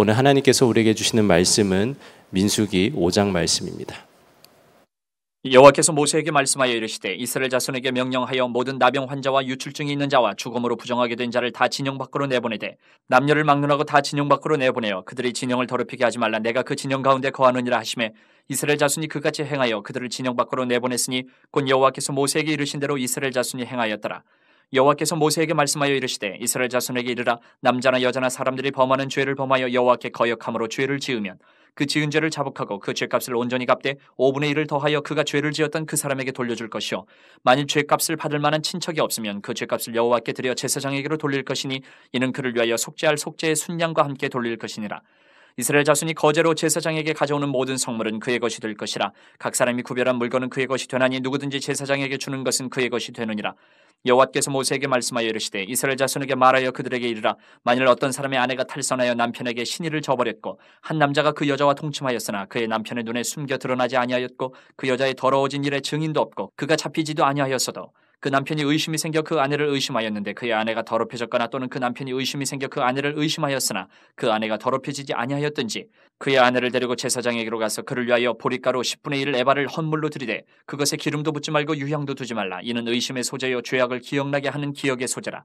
오늘 하나님께서 우리에게 주시는 말씀은 민수기 5장 말씀입니다. 여호와께서 모세에게 말씀하여 이르시되 이스라엘 자손에게 명령하여 모든 나병 환자와 유출증이 있는 자와 죽음으로 부정하게 된 자를 다 진영 밖으로 내보내되 남녀를 막론하고 다 진영 밖으로 내보내어 그들이 진영을 더럽히게 하지 말라 내가 그 진영 가운데 거하느니라 하심에 이스라엘 자손이 그같이 행하여 그들을 진영 밖으로 내보냈으니 곧 여호와께서 모세에게 이르신 대로 이스라엘 자손이 행하였더라 여호와께서 모세에게 말씀하여 이르시되 이스라엘 자손에게 이르라 남자나 여자나 사람들이 범하는 죄를 범하여 여호와께 거역함으로 죄를 지으면 그 지은 죄를 자복하고 그 죄값을 온전히 갚되 5분의 1을 더하여 그가 죄를 지었던 그 사람에게 돌려줄 것이요 만일 죄값을 받을 만한 친척이 없으면 그 죄값을 여호와께 드려 제사장에게로 돌릴 것이니 이는 그를 위하여 속죄할 속죄의 순양과 함께 돌릴 것이니라 이스라엘 자손이 거제로 제사장에게 가져오는 모든 성물은 그의 것이 될 것이라 각 사람이 구별한 물건은 그의 것이 되나니 누구든지 제사장에게 주는 것은 그의 것이 되느니라 여호와께서 모세에게 말씀하여 이르시되 이스라엘 자손에게 말하여 그들에게 이르라 만일 어떤 사람의 아내가 탈선하여 남편에게 신의를 저버렸고 한 남자가 그 여자와 동침하였으나 그의 남편의 눈에 숨겨 드러나지 아니하였고 그 여자의 더러워진 일에 증인도 없고 그가 잡히지도 아니하였어도 그 남편이 의심이 생겨 그 아내를 의심하였는데 그의 아내가 더럽혀졌거나 또는 그 남편이 의심이 생겨 그 아내를 의심하였으나 그 아내가 더럽혀지지 아니하였든지 그의 아내를 데리고 제사장에게로 가서 그를 위하여 보리가루 10분의 1을 에바를 헌물로 드리되 그것에 기름도 붓지 말고 유향도 두지 말라 이는 의심의 소재요 죄악을 기억나게 하는 기억의 소재라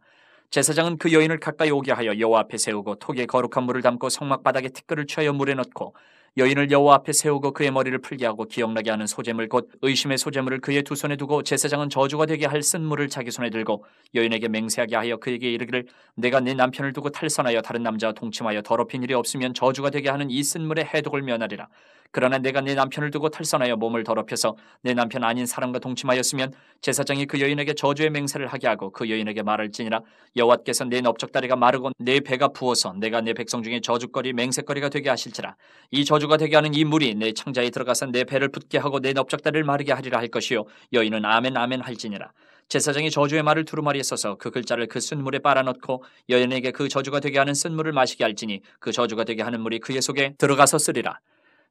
제사장은 그 여인을 가까이 오게 하여 여호와 앞에 세우고 톡에 거룩한 물을 담고 성막 바닥에 티끌을 취하여 물에 넣고 여인을 여호와 앞에 세우고 그의 머리를 풀게 하고 기억나게 하는 소재물 곧 의심의 소재물을 그의 두 손에 두고 제사장은 저주가 되게 할 쓴물을 자기 손에 들고 여인에게 맹세하게 하여 그에게 이르기를 내가 네 남편을 두고 탈선하여 다른 남자와 동침하여 더럽힌 일이 없으면 저주가 되게 하는 이 쓴물의 해독을 면하리라. 그러나 내가 내 네 남편을 두고 탈선하여 몸을 더럽혀서 내 남편 아닌 사람과 동침하였으면 제사장이 그 여인에게 저주의 맹세를 하게 하고 그 여인에게 말할지니라 여호와께서 내 넓적다리가 마르고 내 배가 부어서 내가 내 백성 중에 저주거리 맹세거리가 되게 하실지라 이 저주 저주가 되게 하는 이 물이 내 창자에 들어가서 내 배를 붓게 하고 내 넓적다리를 마르게 하리라 할 것이요 여인은 아멘 아멘 할지니라 제사장이 저주의 말을 두루마리에 써서 그 글자를 그 쓴물에 빨아넣고 여인에게 그 저주가 되게 하는 쓴물을 마시게 할지니 그 저주가 되게 하는 물이 그의 속에 들어가서 쓰리라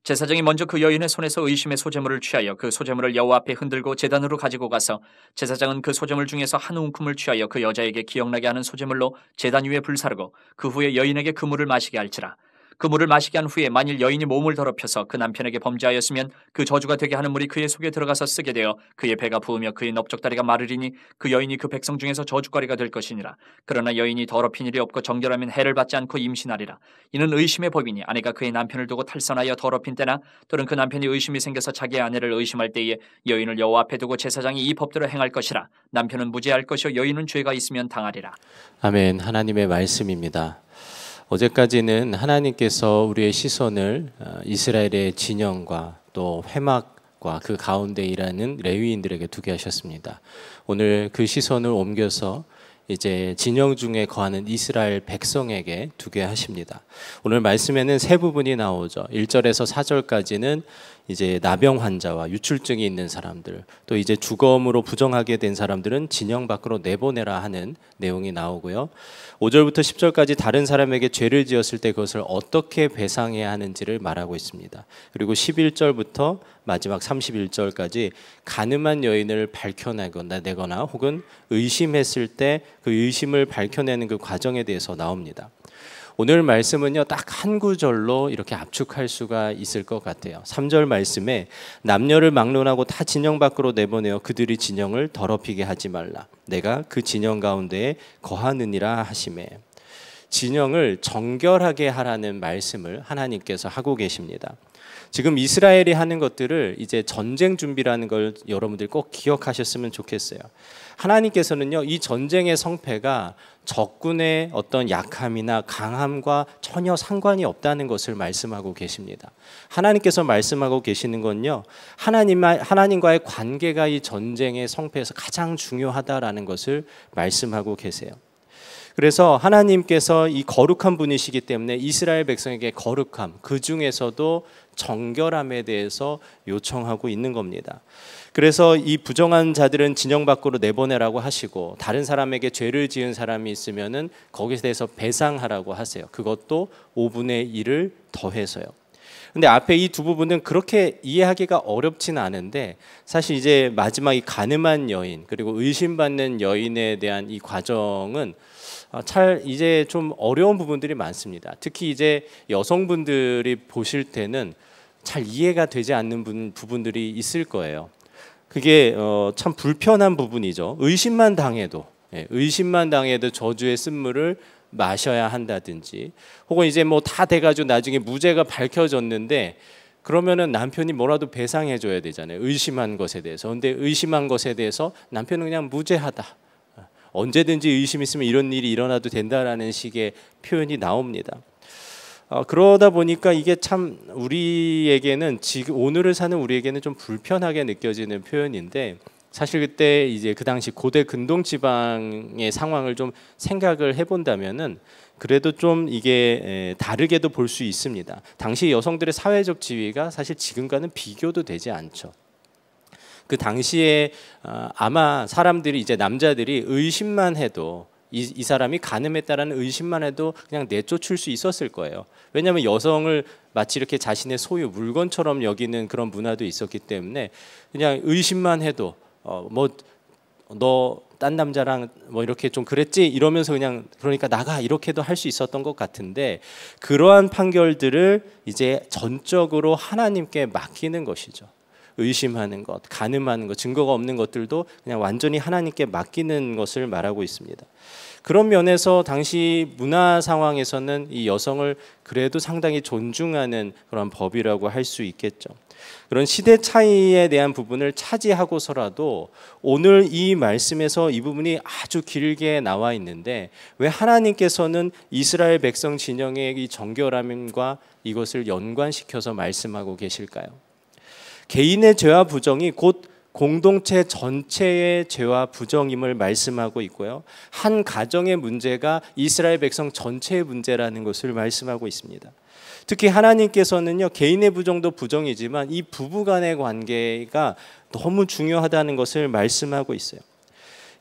제사장이 먼저 그 여인의 손에서 의심의 소재물을 취하여 그 소재물을 여호와 앞에 흔들고 재단으로 가지고 가서 제사장은 그 소재물 중에서 한 움큼을 취하여 그 여자에게 기억나게 하는 소재물로 재단 위에 불사르고 그 후에 여인에게 그물을 마시게 할지라 그 물을 마시게 한 후에 만일 여인이 몸을 더럽혀서 그 남편에게 범죄하였으면 그 저주가 되게 하는 물이 그의 속에 들어가서 쓰게 되어 그의 배가 부으며 그의 넓적다리가 마르리니 그 여인이 그 백성 중에서 저주거리가 될 것이니라. 그러나 여인이 더럽힌 일이 없고 정결하면 해를 받지 않고 임신하리라. 이는 의심의 법이니 아내가 그의 남편을 두고 탈선하여 더럽힌 때나 또는 그 남편이 의심이 생겨서 자기의 아내를 의심할 때에 여인을 여호와 앞에 두고 제사장이 이 법대로 행할 것이라. 남편은 무죄할 것이요 여인은 죄가 있으면 당하리라. 아멘. 하나님의 말씀입니다. 어제까지는 하나님께서 우리의 시선을 어, 이스라엘의 진영과 또 회막과 그 가운데 일하는 레위인들에게 두게 하셨습니다. 오늘 그 시선을 옮겨서 이제 진영 중에 거하는 이스라엘 백성에게 두게 하십니다. 오늘 말씀에는 세 부분이 나오죠. 1절에서 4절까지는 이제 나병 환자와 유출증이 있는 사람들 또 이제 주검으로 부정하게 된 사람들은 진영 밖으로 내보내라 하는 내용이 나오고요. 5절부터 10절까지 다른 사람에게 죄를 지었을 때 그것을 어떻게 배상해야 하는지를 말하고 있습니다. 그리고 11절부터 마지막 31절까지 가늠한 여인을 밝혀내거나 내거나 혹은 의심했을 때 그 의심을 밝혀내는 그 과정에 대해서 나옵니다. 오늘 말씀은요, 딱 한 구절로 이렇게 압축할 수가 있을 것 같아요. 3절 말씀에 남녀를 막론하고 다 진영 밖으로 내보내어 그들이 진영을 더럽히게 하지 말라. 내가 그 진영 가운데에 거하느니라 하심에. 진영을 정결하게 하라는 말씀을 하나님께서 하고 계십니다. 지금 이스라엘이 하는 것들을 이제 전쟁 준비라는 걸 여러분들 꼭 기억하셨으면 좋겠어요. 하나님께서는요 이 전쟁의 성패가 적군의 어떤 약함이나 강함과 전혀 상관이 없다는 것을 말씀하고 계십니다. 하나님께서 말씀하고 계시는 건요 하나님 과의 관계가 이 전쟁의 성패에서 가장 중요하다라는 것을 말씀하고 계세요. 그래서 하나님께서 이 거룩한 분이시기 때문에 이스라엘 백성에게 거룩함, 그 중에서도 정결함에 대해서 요청하고 있는 겁니다. 그래서 이 부정한 자들은 진영 밖으로 내보내라고 하시고 다른 사람에게 죄를 지은 사람이 있으면은 거기에 대해서 배상하라고 하세요. 그것도 5분의 1을 더해서요. 근데 앞에 이 두 부분은 그렇게 이해하기가 어렵진 않은데 사실 이제 마지막 이 가늠한 여인 그리고 의심받는 여인에 대한 이 과정은 아, 잘 이제 좀 어려운 부분들이 많습니다. 특히 이제 여성분들이 보실 때는 잘 이해가 되지 않는 부분들이 있을 거예요. 그게 어, 참 불편한 부분이죠. 의심만 당해도 예, 의심만 당해도 저주의 쓴물을 마셔야 한다든지, 혹은 이제 뭐 다 돼가지고 나중에 무죄가 밝혀졌는데 그러면은 남편이 뭐라도 배상해줘야 되잖아요. 의심한 것에 대해서. 근데 의심한 것에 대해서 남편은 그냥 무죄하다. 언제든지 의심 있으면 이런 일이 일어나도 된다라는 식의 표현이 나옵니다. 어, 그러다 보니까 이게 참 우리에게는 지금 오늘을 사는 우리에게는 좀 불편하게 느껴지는 표현인데 사실 그때 이제 그 당시 고대 근동 지방의 상황을 좀 생각을 해본다면은 그래도 좀 이게 다르게도 볼 수 있습니다. 당시 여성들의 사회적 지위가 사실 지금과는 비교도 되지 않죠. 그 당시에 어, 아마 사람들이 이제 남자들이 의심만 해도 이, 이, 사람이 가늠했다라는 의심만 해도 그냥 내쫓을 수 있었을 거예요. 왜냐하면 여성을 마치 이렇게 자신의 소유 물건처럼 여기는 그런 문화도 있었기 때문에 그냥 의심만 해도 어, 뭐너 딴 남자랑 뭐 이렇게 좀 그랬지 이러면서 그냥 그러니까 나가 이렇게도 할 수 있었던 것 같은데 그러한 판결들을 이제 전적으로 하나님께 맡기는 것이죠. 의심하는 것, 가늠하는 것, 증거가 없는 것들도 그냥 완전히 하나님께 맡기는 것을 말하고 있습니다. 그런 면에서 당시 문화 상황에서는 이 여성을 그래도 상당히 존중하는 그런 법이라고 할 수 있겠죠. 그런 시대 차이에 대한 부분을 차지하고서라도 오늘 이 말씀에서 이 부분이 아주 길게 나와 있는데 왜 하나님께서는 이스라엘 백성 진영의 이 정결함과 이것을 연관시켜서 말씀하고 계실까요? 개인의 죄와 부정이 곧 공동체 전체의 죄와 부정임을 말씀하고 있고요. 한 가정의 문제가 이스라엘 백성 전체의 문제라는 것을 말씀하고 있습니다. 특히 하나님께서는요, 개인의 부정도 부정이지만 이 부부 간의 관계가 너무 중요하다는 것을 말씀하고 있어요.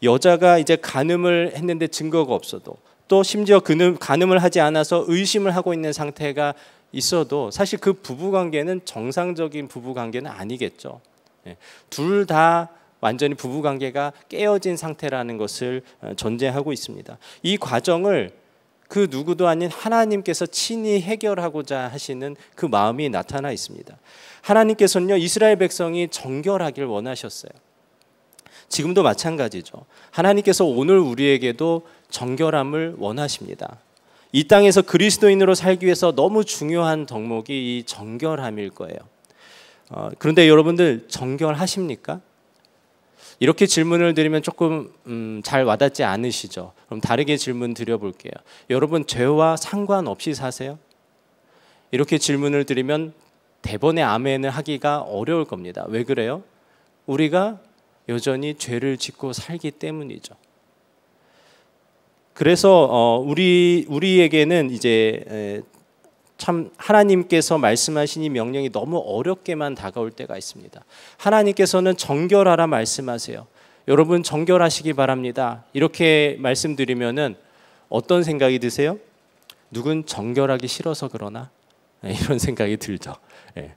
여자가 이제 간음을 했는데 증거가 없어도 또 심지어 간음을 하지 않아서 의심을 하고 있는 상태가 있어도 사실 그 부부 관계는 정상적인 부부 관계는 아니겠죠. 예. 둘다 완전히 부부 관계가 깨어진 상태라는 것을 존재하고 어, 있습니다. 이 과정을 그 누구도 아닌 하나님께서 친히 해결하고자 하시는 그 마음이 나타나 있습니다. 하나님께서는요 이스라엘 백성이 정결하길 원하셨어요. 지금도 마찬가지죠. 하나님께서 오늘 우리에게도 정결함을 원하십니다. 이 땅에서 그리스도인으로 살기 위해서 너무 중요한 덕목이 이 정결함일 거예요. 어, 그런데 여러분들 정결하십니까? 이렇게 질문을 드리면 조금 음, 잘 와닿지 않으시죠? 그럼 다르게 질문 드려볼게요. 여러분 죄와 상관없이 사세요? 이렇게 질문을 드리면 대번에 아멘을 하기가 어려울 겁니다. 왜 그래요? 우리가 여전히 죄를 짓고 살기 때문이죠. 그래서 어, 우리 우리에게는 이제 참 하나님께서 말씀하신 이 명령이 너무 어렵게만 다가올 때가 있습니다. 하나님께서는 정결하라 말씀하세요. 여러분 정결하시기 바랍니다. 이렇게 말씀드리면은 어떤 생각이 드세요? 누군 정결하기 싫어서 그러나 네, 이런 생각이 들죠. 네.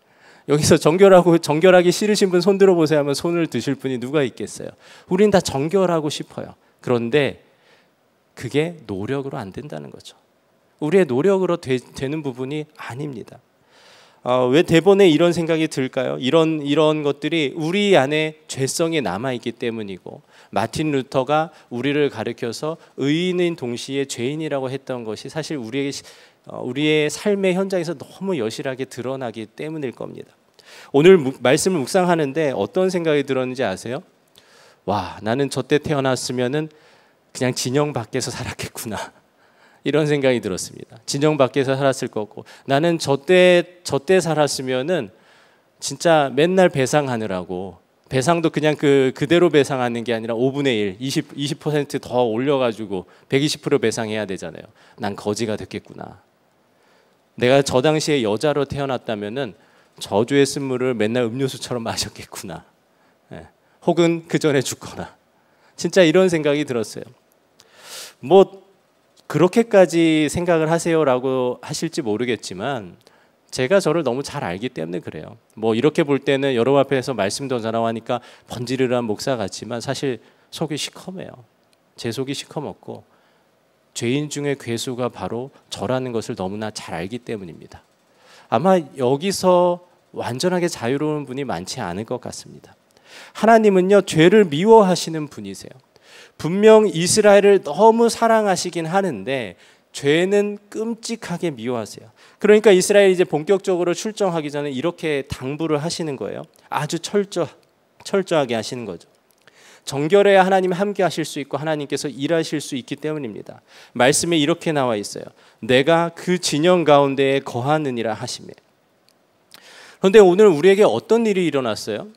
여기서 정결하고 정결하기 싫으신 분 손 들어 보세요 하면 손을 드실 분이 누가 있겠어요? 우린 다 정결하고 싶어요. 그런데 그게 노력으로 안 된다는 거죠. 우리의 노력으로 되, 는 부분이 아닙니다. 어, 왜 대본에 이런 생각이 들까요? 이런 이런 것들이 우리 안에 죄성이 남아 있기 때문이고 마틴 루터가 우리를 가르켜서 의인인 동시에 죄인이라고 했던 것이 사실 우리의 어, 우리의 삶의 현장에서 너무 여실하게 드러나기 때문일 겁니다. 오늘 무, 말씀을 묵상하는데 어떤 생각이 들었는지 아세요? 와, 나는 저 때 태어났으면은 그냥 진영 밖에서 살았겠구나. 이런 생각이 들었습니다. 진영 밖에서 살았을 거고 나는 저때 저때 살았으면은 진짜 맨날 배상하느라고 배상도 그냥 그 그대로 배상하는 게 아니라 5분의 1, 20 20%더 올려 가지고 120% 배상해야 되잖아요. 난 거지가 됐겠구나. 내가 저 당시에 여자로 태어났다면은 저주의 쓴물을 맨날 음료수처럼 마셨겠구나. 예. 혹은 그 전에 죽거나. 진짜 이런 생각이 들었어요. 뭐 그렇게까지 생각을 하세요라고 하실지 모르겠지만 제가 저를 너무 잘 알기 때문에 그래요. 뭐 이렇게 볼 때는 여러분 앞에서 말씀도 전하니까 번지르르한 목사 같지만 사실 속이 시커매요. 제 속이 시커멓고 죄인 중에 괴수가 바로 저라는 것을 너무나 잘 알기 때문입니다. 아마 여기서 완전하게 자유로운 분이 많지 않을 것 같습니다. 하나님은요 죄를 미워하시는 분이세요. 분명 이스라엘을 너무 사랑하시긴 하는데 죄는 끔찍하게 미워하세요. 그러니까 이스라엘 이제 본격적으로 출정하기 전에 이렇게 당부를 하시는 거예요. 아주 철저 철저하게 하시는 거죠. 정결해야 하나님 함께 하실 수 있고 하나님께서 일하실 수 있기 때문입니다. 말씀에 이렇게 나와 있어요. 내가 그 진영 가운데에 거하느니라 하시며. 그런데 오늘 우리에게 어떤 일이 일어났어요?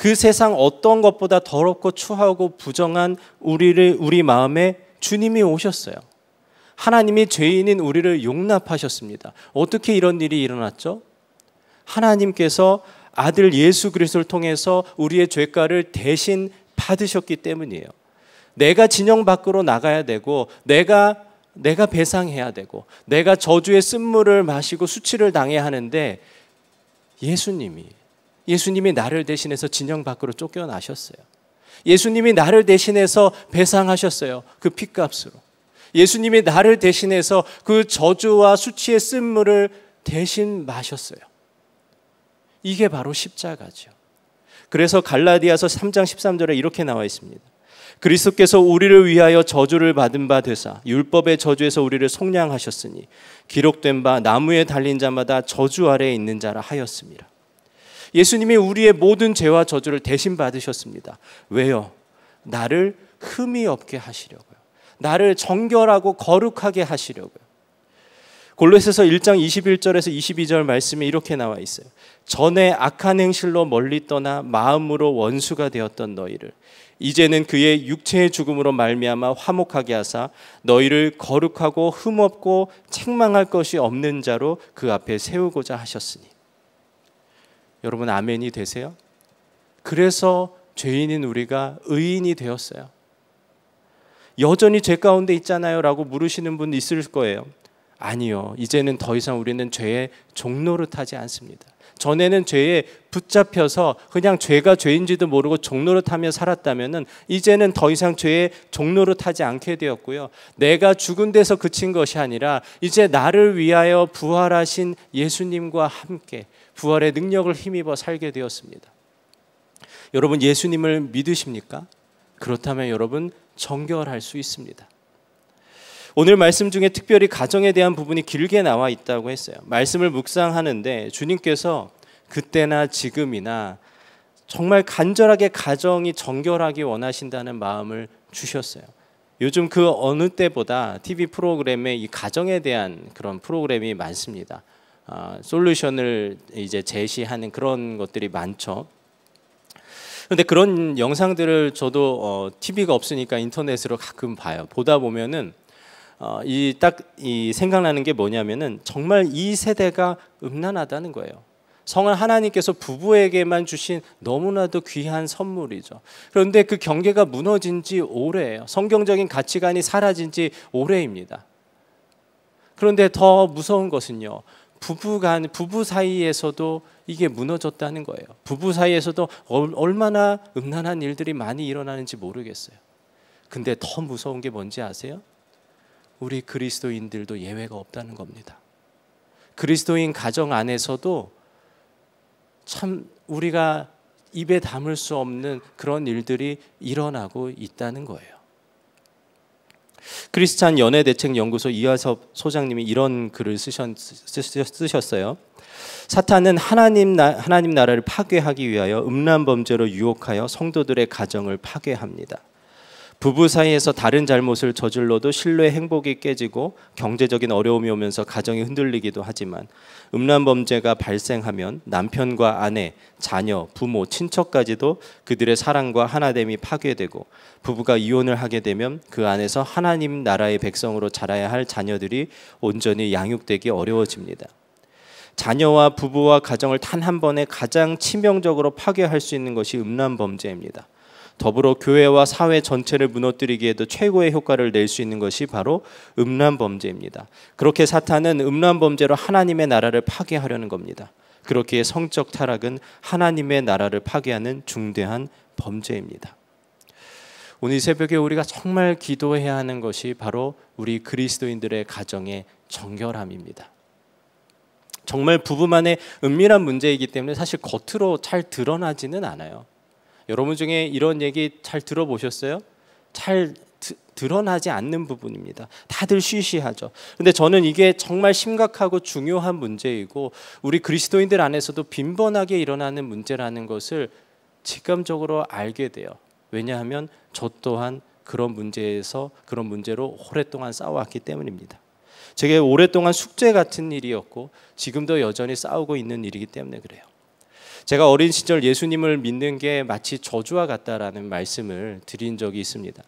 그 세상 어떤 것보다 더럽고 추하고 부정한 우리를 우리 마음에 주님이 오셨어요. 하나님이 죄인인 우리를 용납하셨습니다. 어떻게 이런 일이 일어났죠? 하나님께서 아들 예수 그리스도를 통해서 우리의 죄가를 대신 받으셨기 때문이에요. 내가 진영 밖으로 나가야 되고 내가 내가 배상해야 되고 내가 저주의 쓴물을 마시고 수치를 당해야 하는데 예수님이 예수님이 나를 대신해서 진영 밖으로 쫓겨나셨어요. 예수님이 나를 대신해서 배상하셨어요. 그 핏값으로. 예수님이 나를 대신해서 그 저주와 수치의 쓴물을 대신 마셨어요. 이게 바로 십자가죠. 그래서 갈라디아서 3장 13절에 이렇게 나와 있습니다. 그리스도께서 우리를 위하여 저주를 받은 바 되사 율법의 저주에서 우리를 속량하셨으니 기록된 바 나무에 달린 자마다 저주 아래에 있는 자라 하였습니다. 예수님이 우리의 모든 죄와 저주를 대신 받으셨습니다. 왜요? 나를 흠이 없게 하시려고요. 나를 정결하고 거룩하게 하시려고요. 골로새서 1장 21절에서 22절 말씀에 이렇게 나와 있어요. 전에 악한 행실로 멀리 떠나 마음으로 원수가 되었던 너희를 이제는 그의 육체의 죽음으로 말미암아 화목하게 하사 너희를 거룩하고 흠없고 책망할 것이 없는 자로 그 앞에 세우고자 하셨으니 여러분 아멘이 되세요? 그래서 죄인인 우리가 의인이 되었어요. 여전히 죄 가운데 있잖아요라고 물으시는 분 있을 거예요. 아니요. 이제는 더 이상 우리는 죄의 종로를 타지 않습니다. 전에는 죄에 붙잡혀서 그냥 죄가 죄인지도 모르고 종로를 타며 살았다면은 이제는 더 이상 죄의 종로를 타지 않게 되었고요. 내가 죽은 데서 그친 것이 아니라 이제 나를 위하여 부활하신 예수님과 함께 부활의 능력을 힘입어 살게 되었습니다. 여러분 예수님을 믿으십니까? 그렇다면 여러분 정결할 수 있습니다. 오늘 말씀 중에 특별히 가정에 대한 부분이 길게 나와 있다고 했어요. 말씀을 묵상하는데 주님께서 그때나 지금이나 정말 간절하게 가정이 정결하기 원하신다는 마음을 주셨어요. 요즘 그 어느 때보다 TV 프로그램에 이 가정에 대한 그런 프로그램이 많습니다. 아, 솔루션을 이제 제시하는 그런 것들이 많죠. 근데 그런 영상들을 저도 어, TV가 없으니까 인터넷으로 가끔 봐요. 보다 보면은 어, 이딱 이 생각나는 게 뭐냐면은 정말 이 세대가 음란하다는 거예요. 성을 하나님께서 부부에게만 주신 너무나도 귀한 선물이죠. 그런데 그 경계가 무너진 지 오래예요. 성경적인 가치관이 사라진 지 오래입니다. 그런데 더 무서운 것은요. 부부간 부부 사이에서도 이게 무너졌다는 거예요. 부부 사이에서도 얼마나 음란한 일들이 많이 일어나는지 모르겠어요. 근데 더 무서운 게 뭔지 아세요? 우리 그리스도인들도 예외가 없다는 겁니다. 그리스도인 가정 안에서도 참 우리가 입에 담을 수 없는 그런 일들이 일어나고 있다는 거예요. 크리스찬 연애 대책 연구소 이하섭 소장님이 이런 글을 쓰셨, 어요 사탄은 하나님 나, 하나님 나라를 파괴하기 위하여 음란 범죄로 유혹하여 성도들의 가정을 파괴합니다. 부부 사이에서 다른 잘못을 저질러도 신뢰의 행복이 깨지고 경제적인 어려움이 오면서 가정이 흔들리기도 하지만 음란 범죄가 발생하면 남편과 아내, 자녀, 부모, 친척까지도 그들의 사랑과 하나됨이 파괴되고 부부가 이혼을 하게 되면 그 안에서 하나님 나라의 백성으로 자라야 할 자녀들이 온전히 양육되기 어려워집니다. 자녀와 부부와 가정을 단 한 번에 가장 치명적으로 파괴할 수 있는 것이 음란 범죄입니다. 더불어 교회와 사회 전체를 무너뜨리기에도 최고의 효과를 낼 수 있는 것이 바로 음란 범죄입니다. 그렇게 사탄은 음란 범죄로 하나님의 나라를 파괴하려는 겁니다. 그렇기에 성적 타락은 하나님의 나라를 파괴하는 중대한 범죄입니다. 오늘 새벽에 우리가 정말 기도해야 하는 것이 바로 우리 그리스도인들의 가정의 정결함입니다. 정말 부부만의 은밀한 문제이기 때문에 사실 겉으로 잘 드러나지는 않아요. 여러분 중에 이런 얘기 잘 들어보셨어요? 잘 드, 드러나지 않는 부분입니다. 다들 쉬쉬하죠. 근데 저는 이게 정말 심각하고 중요한 문제이고 우리 그리스도인들 안에서도 빈번하게 일어나는 문제라는 것을 직감적으로 알게 돼요. 왜냐하면 저 또한 그런 문제에서 그런 문제로 오랫동안 싸워왔기 때문입니다. 제게 오랫동안 숙제 같은 일이었고 지금도 여전히 싸우고 있는 일이기 때문에 그래요. 제가 어린 시절 예수님을 믿는 게 마치 저주와 같다라는 말씀을 드린 적이 있습니다.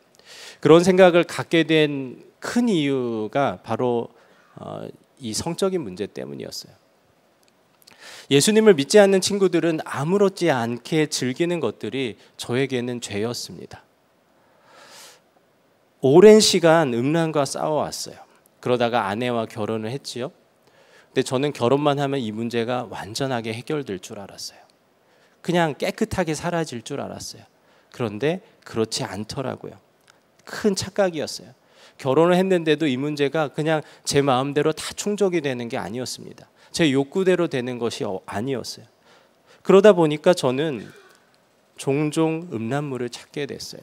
그런 생각을 갖게 된 큰 이유가 바로 어, 이 성적인 문제 때문이었어요. 예수님을 믿지 않는 친구들은 아무렇지 않게 즐기는 것들이 저에게는 죄였습니다. 오랜 시간 음란과 싸워왔어요. 그러다가 아내와 결혼을 했지요. 근데 저는 결혼만 하면 이 문제가 완전하게 해결될 줄 알았어요. 그냥 깨끗하게 사라질 줄 알았어요. 그런데 그렇지 않더라고요. 큰 착각이었어요. 결혼을 했는데도 이 문제가 그냥 제 마음대로 다 충족이 되는 게 아니었습니다. 제 욕구대로 되는 것이 어, 아니었어요. 그러다 보니까 저는 종종 음란물을 찾게 됐어요.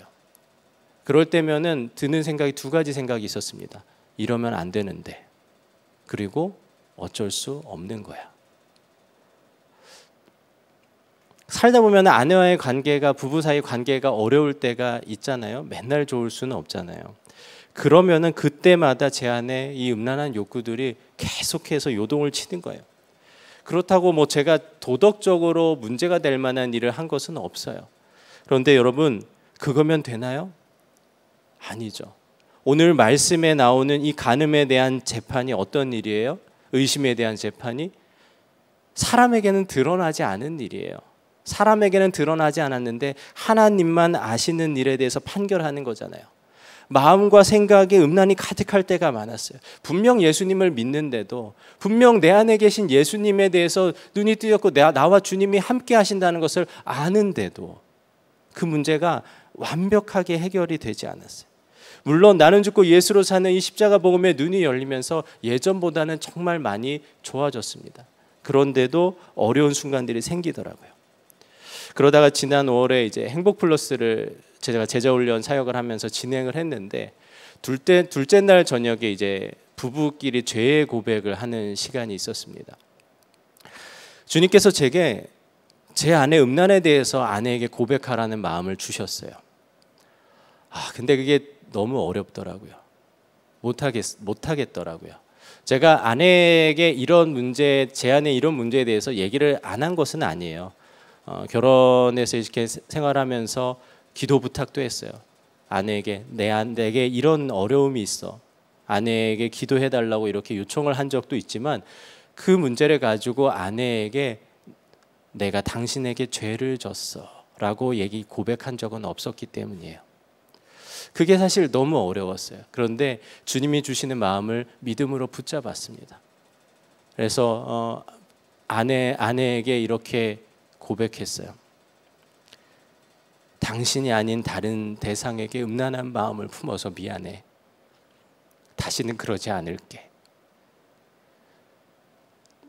그럴 때면은 드는 생각이 두 가지 생각이 있었습니다. 이러면 안 되는데. 그리고 어쩔 수 없는 거야. 살다 보면 아내와의 관계가 부부 사이 관계가 어려울 때가 있잖아요. 맨날 좋을 수는 없잖아요. 그러면은 그때마다 제 안에 이 음란한 욕구들이 계속해서 요동을 치는 거예요. 그렇다고 뭐 제가 도덕적으로 문제가 될 만한 일을 한 것은 없어요. 그런데 여러분 그거면 되나요? 아니죠. 오늘 말씀에 나오는 이 간음에 대한 재판이 어떤 일이에요? 의심에 대한 재판이 사람에게는 드러나지 않은 일이에요. 사람에게는 드러나지 않았는데 하나님만 아시는 일에 대해서 판결하는 거잖아요. 마음과 생각에 음란이 가득할 때가 많았어요. 분명 예수님을 믿는데도 분명 내 안에 계신 예수님에 대해서 눈이 뜨였고 나와 주님이 함께 하신다는 것을 아는데도 그 문제가 완벽하게 해결이 되지 않았어요. 물론 나는 죽고 예수로 사는 이 십자가 복음에 눈이 열리면서 예전보다는 정말 많이 좋아졌습니다. 그런데도 어려운 순간들이 생기더라고요. 그러다가 지난 5월에 이제 행복 플러스를 제가 제자 훈련 사역을 하면서 진행을 했는데 둘째 둘째 날 저녁에 이제 부부끼리 죄의 고백을 하는 시간이 있었습니다. 주님께서 제게 제 아내 음란에 대해서 아내에게 고백하라는 마음을 주셨어요. 아, 근데 그게 너무 어렵더라고요. 못하겠, 못하겠더라고요. 제가 아내에게 이런 문제, 제 아내 이런 문제에 대해서 얘기를 안 한 것은 아니에요. 어, 결혼해서 이렇게 생활하면서 기도 부탁도 했어요. 아내에게 내 아내에게 이런 어려움이 있어. 아내에게 기도해 달라고 이렇게 요청을 한 적도 있지만 그 문제를 가지고 아내에게 내가 당신에게 죄를 졌어라고 얘기 고백한 적은 없었기 때문이에요. 그게 사실 너무 어려웠어요. 그런데 주님이 주시는 마음을 믿음으로 붙잡았습니다. 그래서 어, 아내 아내에게 이렇게 고백했어요. 당신이 아닌 다른 대상에게 음란한 마음을 품어서 미안해. 다시는 그러지 않을게.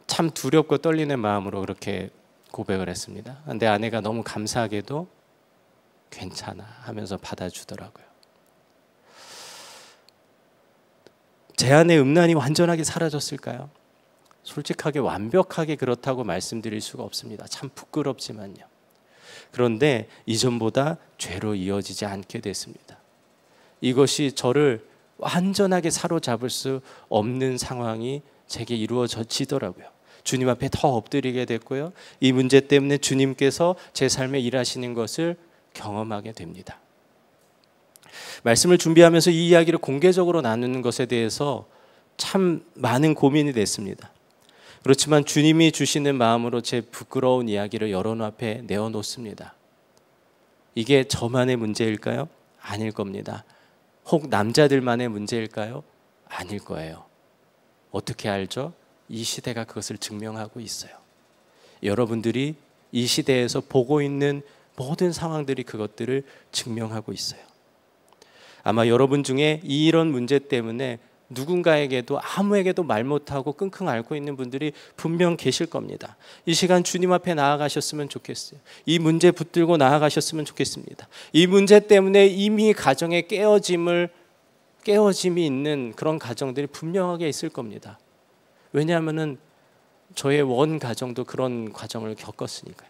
참 두렵고 떨리는 마음으로 그렇게 고백을 했습니다. 근데 아내가 너무 감사하게도 괜찮아 하면서 받아주더라고요. 제안에 음란이 완전하게 사라졌을까요? 솔직하게 완벽하게 그렇다고 말씀드릴 수가 없습니다. 참 부끄럽지만요. 그런데 이전보다 죄로 이어지지 않게 됐습니다. 이것이 저를 완전하게 사로잡을 수 없는 상황이 제게 이루어지더라고요. 주님 앞에 더 엎드리게 됐고요. 이 문제 때문에 주님께서 제 삶에 일하시는 것을 경험하게 됩니다. 말씀을 준비하면서 이 이야기를 공개적으로 나누는 것에 대해서 참 많은 고민이 됐습니다. 그렇지만 주님이 주시는 마음으로 제 부끄러운 이야기를 여론 앞에 내어놓습니다. 이게 저만의 문제일까요? 아닐 겁니다. 혹 남자들만의 문제일까요? 아닐 거예요. 어떻게 알죠? 이 시대가 그것을 증명하고 있어요. 여러분들이 이 시대에서 보고 있는 모든 상황들이 그것들을 증명하고 있어요. 아마 여러분 중에 이런 문제 때문에 누군가에게도 아무에게도 말 못하고 끙끙 앓고 있는 분들이 분명 계실 겁니다. 이 시간 주님 앞에 나아가셨으면 좋겠어요. 이 문제 붙들고 나아가셨으면 좋겠습니다. 이 문제 때문에 이미 가정에 깨어짐을 깨어짐이 있는 그런 가정들이 분명하게 있을 겁니다. 왜냐하면은 저의 원 가정도 그런 과정을 겪었으니까요.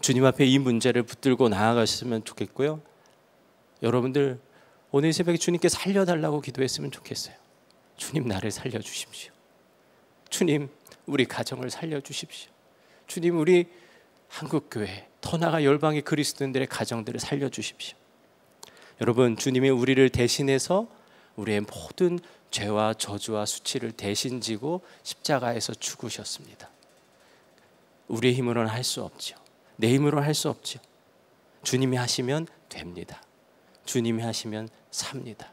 주님 앞에 이 문제를 붙들고 나아가셨으면 좋겠고요. 여러분들 오늘 새벽에 주님께 살려달라고 기도했으면 좋겠어요. 주님 나를 살려주십시오. 주님 우리 가정을 살려주십시오. 주님 우리 한국교회 더 나아가 열방의 그리스도인들의 가정들을 살려주십시오. 여러분 주님이 우리를 대신해서 우리의 모든 죄와 저주와 수치를 대신 지고 십자가에서 죽으셨습니다. 우리의 힘으로는 할 수 없죠. 내 힘으로는 할 수 없죠. 주님이 하시면 됩니다. 주님이 하시면 삽니다.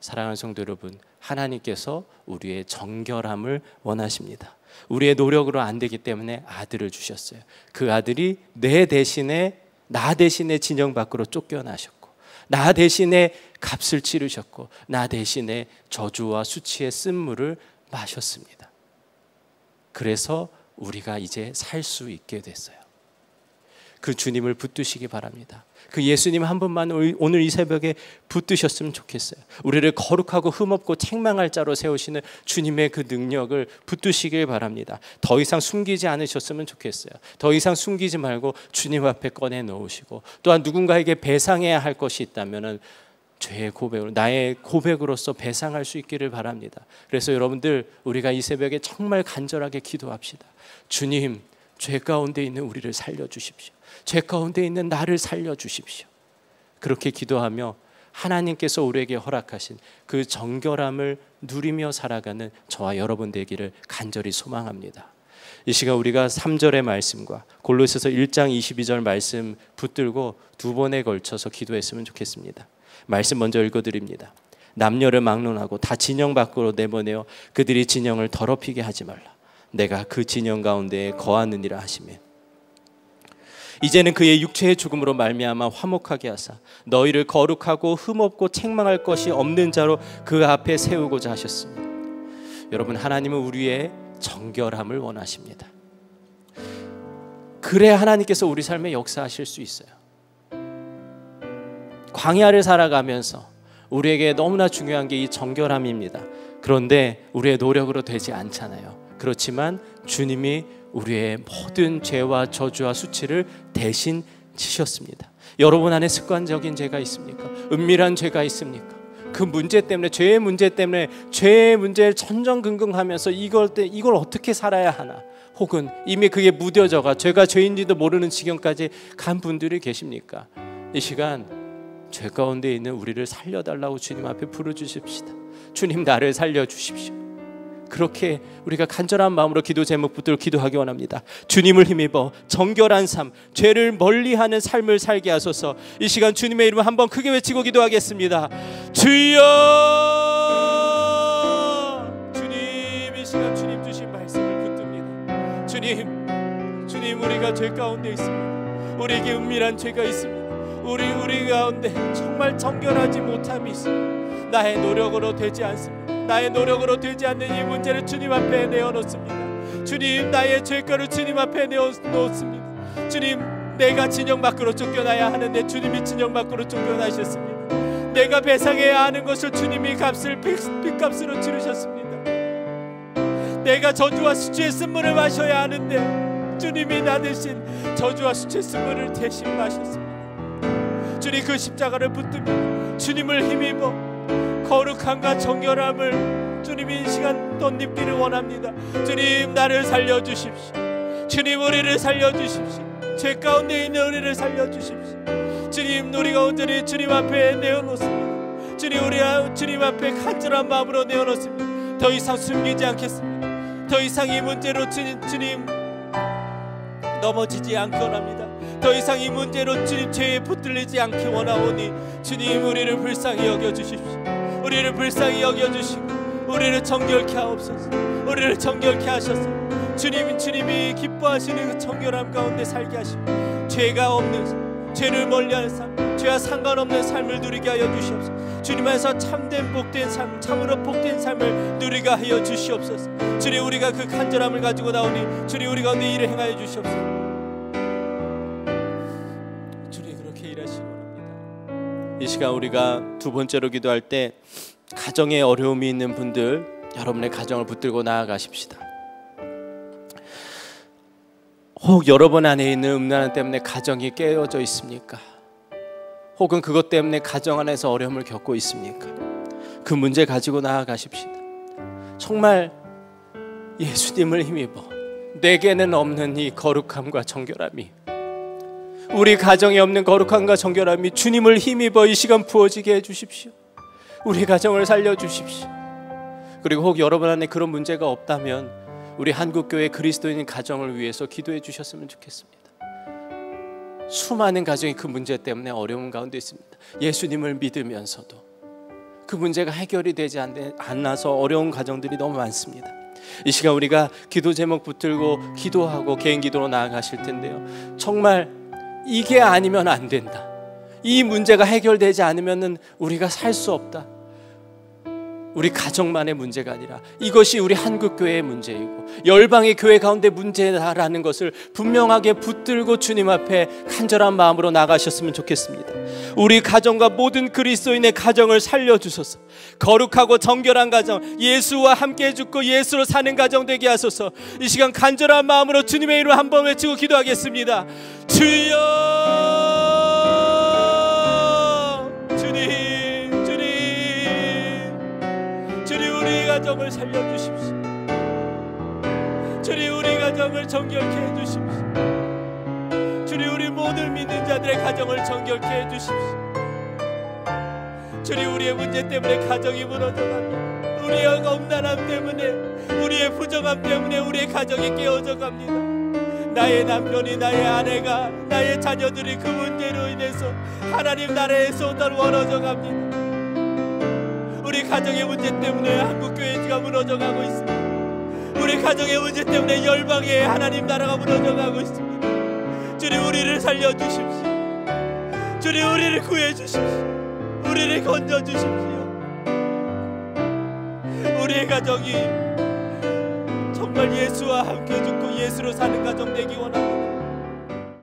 사랑하는 성도 여러분, 하나님께서 우리의 정결함을 원하십니다. 우리의 노력으로 안 되기 때문에 아들을 주셨어요. 그 아들이 내 대신에 나 대신에 진영 밖으로 쫓겨나셨고 나 대신에 값을 치르셨고 나 대신에 저주와 수치의 쓴물을 마셨습니다. 그래서 우리가 이제 살 수 있게 됐어요. 그 주님을 붙드시기 바랍니다. 그 예수님 한 분만 오늘 이 새벽에 붙드셨으면 좋겠어요. 우리를 거룩하고 흠없고 책망할 자로 세우시는 주님의 그 능력을 붙드시길 바랍니다. 더 이상 숨기지 않으셨으면 좋겠어요. 더 이상 숨기지 말고 주님 앞에 꺼내 놓으시고 또한 누군가에게 배상해야 할 것이 있다면은 죄의 고백으로 나의 고백으로서 배상할 수 있기를 바랍니다. 그래서 여러분들 우리가 이 새벽에 정말 간절하게 기도합시다. 주님 죄 가운데 있는 우리를 살려 주십시오. 죄 가운데 있는 나를 살려 주십시오. 그렇게 기도하며 하나님께서 우리에게 허락하신 그 정결함을 누리며 살아가는 저와 여러분 되기를 간절히 소망합니다. 이 시간 우리가 3절의 말씀과 골로새서 1장 22절 말씀 붙들고 두 번에 걸쳐서 기도했으면 좋겠습니다. 말씀 먼저 읽어 드립니다. 남녀를 막론하고 다 진영 밖으로 내보내어 그들이 진영을 더럽히게 하지 말라. 내가 그 진영 가운데에 거하느니라 하시면 이제는 그의 육체의 죽음으로 말미암아 화목하게 하사 너희를 거룩하고 흠없고 책망할 것이 없는 자로 그 앞에 세우고자 하셨습니다. 여러분 하나님은 우리의 정결함을 원하십니다. 그래 하나님께서 우리 삶에 역사하실 수 있어요. 광야를 살아가면서 우리에게 너무나 중요한 게 이 정결함입니다. 그런데 우리의 노력으로 되지 않잖아요. 그렇지만 주님이 우리의 모든 죄와 저주와 수치를 대신 지셨습니다. 여러분 안에 습관적인 죄가 있습니까? 은밀한 죄가 있습니까? 그 문제 때문에 죄의 문제 때문에 죄의 문제를 천정긍긍하면서 이걸 때 이걸 어떻게 살아야 하나? 혹은 이미 그게 무뎌져가 죄가 죄인지도 모르는 지경까지 간 분들이 계십니까? 이 시간 죄 가운데 있는 우리를 살려달라고 주님 앞에 부르주십시다. 주님 나를 살려주십시오. 그렇게 우리가 간절한 마음으로 기도 제목 붙들 기도하기 원합니다. 주님을 힘입어 정결한 삶, 죄를 멀리하는 삶을 살게 하소서. 이 시간 주님의 이름 한번 크게 외치고 기도하겠습니다. 주여! 주님 이 시간 주님 주신 말씀을 붙듭니다. 주님, 주님 우리가 죄 가운데 있습니다. 우리에게 은밀한 죄가 있습니다. 우리 우리 가운데 정말 정결하지 못함이 있습니다. 나의 노력으로 되지 않습니다. 나의 노력으로 되지 않는 이 문제를 주님 앞에 내어놓습니다. 주님 나의 죄가를 주님 앞에 내어놓습니다. 주님 내가 진영 밖으로 쫓겨나야 하는데 주님이 진영 밖으로 쫓겨나셨습니다. 내가 배상해야 하는 것을 주님이 값을 빚값으로 치르셨습니다. 내가 저주와 수치의 쓴물을 마셔야 하는데 주님이 나 대신 저주와 수치의 쓴물을 대신 마셨습니다. 주님 그 십자가를 붙들며 주님을 힘입어 거룩함과 정결함을 주님 이 시간 덧입기를 원합니다. 주님 나를 살려주십시오. 주님 우리를 살려주십시오. 죄 가운데 있는 우리를 살려주십시오. 주님 우리가 온전히 주님 앞에 내어놓습니다. 주님 우리 아, 주님 앞에 간절한 마음으로 내어놓습니다. 더 이상 숨기지 않겠습니다. 더 이상 이 문제로 주님, 주님 넘어지지 않기 원합니다. 더 이상 이 문제로 주님 죄에 붙들리지 않기 원하오니 주님 우리를 불쌍히 여겨 주십시오. 우리를 불쌍히 여겨주시고 우리를 정결케 하옵소서 우리를 정결케 하셔서 주님 주님이 기뻐하시는 그 정결함 가운데 살게 하시고 죄가 없는 죄를 멀리하는 삶 죄와 상관없는 삶을 누리게 하여 주시옵소서 주님 에서 참된 복된 삶 참으로 복된 삶을 누리게 하여 주시옵소서 주님 우리가 그 간절함을 가지고 나오니 주님 우리 가운데 일을 행하여 주시옵소서 이 시간 우리가 두 번째로 기도할 때 가정에 어려움이 있는 분들 여러분의 가정을 붙들고 나아가십시다. 혹 여러분 안에 있는 음란 때문에 가정이 깨어져 있습니까? 혹은 그것 때문에 가정 안에서 어려움을 겪고 있습니까? 그 문제 가지고 나아가십시다. 정말 예수님을 힘입어 내게는 없는 이 거룩함과 정결함이 우리 가정에 없는 거룩함과 정결함이 주님을 힘입어 이 시간 부어지게 해주십시오. 우리 가정을 살려주십시오. 그리고 혹 여러분 안에 그런 문제가 없다면 우리 한국교회 그리스도인 가정을 위해서 기도해 주셨으면 좋겠습니다. 수많은 가정이 그 문제 때문에 어려운 가운데 있습니다. 예수님을 믿으면서도 그 문제가 해결이 되지 않아서 어려운 가정들이 너무 많습니다. 이 시간 우리가 기도 제목 붙들고 기도하고 개인 기도로 나아가실 텐데요. 정말 이게 아니면 안 된다. 이 문제가 해결되지 않으면 우리가 살 수 없다. 우리 가정만의 문제가 아니라 이것이 우리 한국 교회의 문제이고 열방의 교회 가운데 문제다라는 것을 분명하게 붙들고 주님 앞에 간절한 마음으로 나가셨으면 좋겠습니다. 우리 가정과 모든 그리스도인의 가정을 살려 주소서. 거룩하고 정결한 가정, 예수와 함께 죽고 예수로 사는 가정 되게 하소서. 이 시간 간절한 마음으로 주님의 이름 한번 외치고 기도하겠습니다. 주여 가정을 살려주십시오. 주님 우리 가정을 정결케 해주십시오. 주님 우리 모든 믿는 자들의 가정을 정결케 해주십시오. 주님 우리의 문제 때문에 가정이 무너져갑니다. 우리의 엄난함 때문에 우리의 부정함 때문에 우리의 가정이 깨어져갑니다. 나의 남편이 나의 아내가 나의 자녀들이 그 문제로 인해서 하나님 나라에서 날 멀어져 갑니다. 가정의 문제 때문에 한국 교회가 무너져가고 있습니다. 우리 가정의 문제 때문에 열방의 하나님 나라가 무너져가고 있습니다. 주님 우리를 살려 주십시오. 주님 우리를 구해 주십시오. 우리를 건져 주십시오. 우리의 가정이 정말 예수와 함께 죽고 예수로 사는 가정 되기 원합니다.